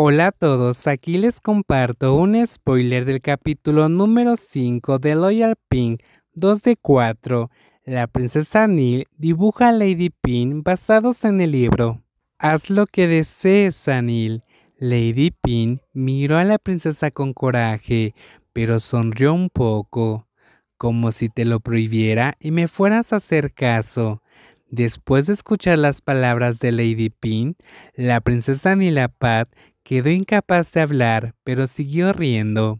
Hola a todos, aquí les comparto un spoiler del capítulo número 5 de Loyal Pink 2 de 4. La princesa Neil dibuja a Lady Pin basados en el libro. Haz lo que desees, Anil. Lady Pin miró a la princesa con coraje, pero sonrió un poco, como si te lo prohibiera y me fueras a hacer caso. Después de escuchar las palabras de Lady Pin, la princesa Nilapat quedó incapaz de hablar, pero siguió riendo.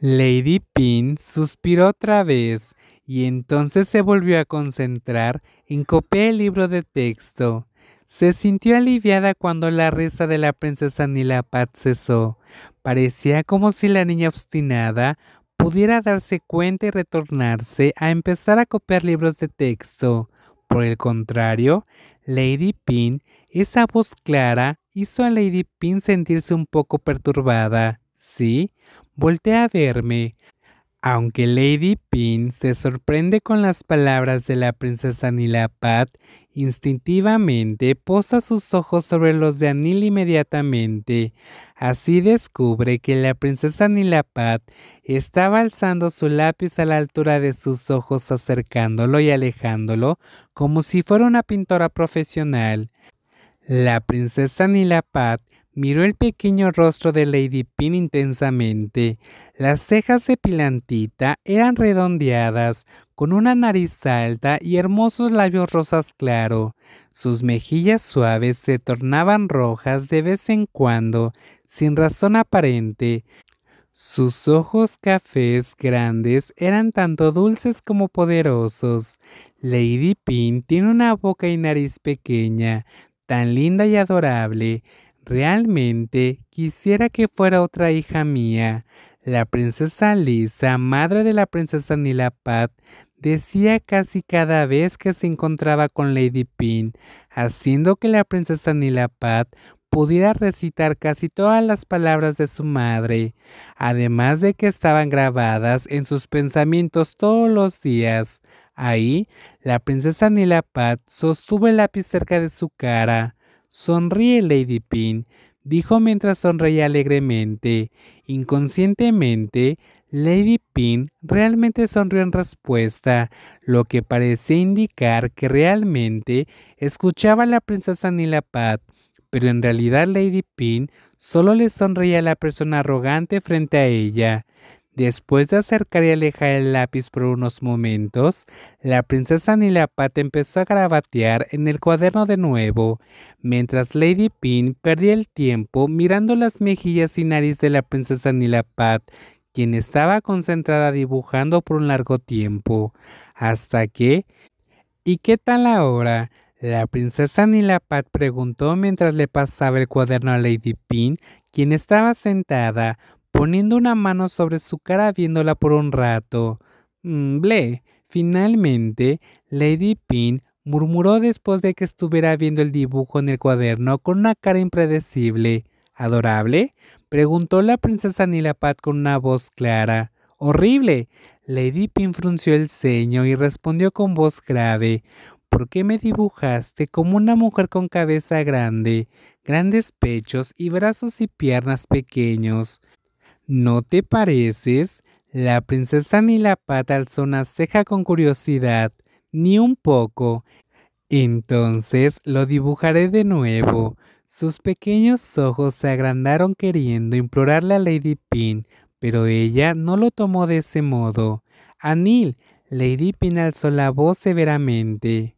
Lady Pin suspiró otra vez y entonces se volvió a concentrar en copiar el libro de texto. Se sintió aliviada cuando la risa de la princesa Nilapat cesó. Parecía como si la niña obstinada pudiera darse cuenta y retornarse a empezar a copiar libros de texto. Por el contrario, Lady Pin, esa voz clara, hizo a Lady Pin sentirse un poco perturbada. Sí, voltea a verme. Aunque Lady Pin se sorprende con las palabras de la princesa Nilapat... instintivamente posa sus ojos sobre los de Anil inmediatamente. Así descubre que la princesa Nilapat... estaba alzando su lápiz a la altura de sus ojos, acercándolo y alejándolo como si fuera una pintora profesional. La princesa Nilapat miró el pequeño rostro de Lady Pin intensamente. Las cejas de Pilantita eran redondeadas, con una nariz alta y hermosos labios rosas claro. Sus mejillas suaves se tornaban rojas de vez en cuando, sin razón aparente. Sus ojos cafés grandes eran tanto dulces como poderosos. Lady Pin tiene una boca y nariz pequeña, tan linda y adorable. Realmente quisiera que fuera otra hija mía. La princesa Lisa, madre de la princesa Nilapat, decía casi cada vez que se encontraba con Lady Pin, haciendo que la princesa Nilapat pudiera recitar casi todas las palabras de su madre, además de que estaban grabadas en sus pensamientos todos los días. Ahí, la princesa Pat sostuvo el lápiz cerca de su cara. Sonríe Lady Pin, dijo mientras sonreía alegremente. Inconscientemente, Lady Pin realmente sonrió en respuesta, lo que parecía indicar que realmente escuchaba a la princesa Nilapat, pero en realidad Lady Pin solo le sonreía a la persona arrogante frente a ella. Después de acercar y alejar el lápiz por unos momentos, la princesa Nilapata empezó a grabatear en el cuaderno de nuevo, mientras Lady Pin perdía el tiempo mirando las mejillas y nariz de la princesa Nilapat, quien estaba concentrada dibujando por un largo tiempo, hasta que... ¿Y qué tal ahora? La princesa Nilapat preguntó mientras le pasaba el cuaderno a Lady Pin, quien estaba sentada, poniendo una mano sobre su cara viéndola por un rato. Mm, ble. Finalmente, Lady Pin murmuró después de que estuviera viendo el dibujo en el cuaderno con una cara impredecible. ¿Adorable? preguntó la princesa Nilapat con una voz clara. ¡Horrible! Lady Pin frunció el ceño y respondió con voz grave. ¿Por qué me dibujaste como una mujer con cabeza grande, grandes pechos y brazos y piernas pequeños? ¿No te pareces? La princesa ni la pata alzó una ceja con curiosidad, ni un poco. Entonces lo dibujaré de nuevo. Sus pequeños ojos se agrandaron queriendo implorarle a Lady Pin, pero ella no lo tomó de ese modo. Anil, Lady Pin alzó la voz severamente.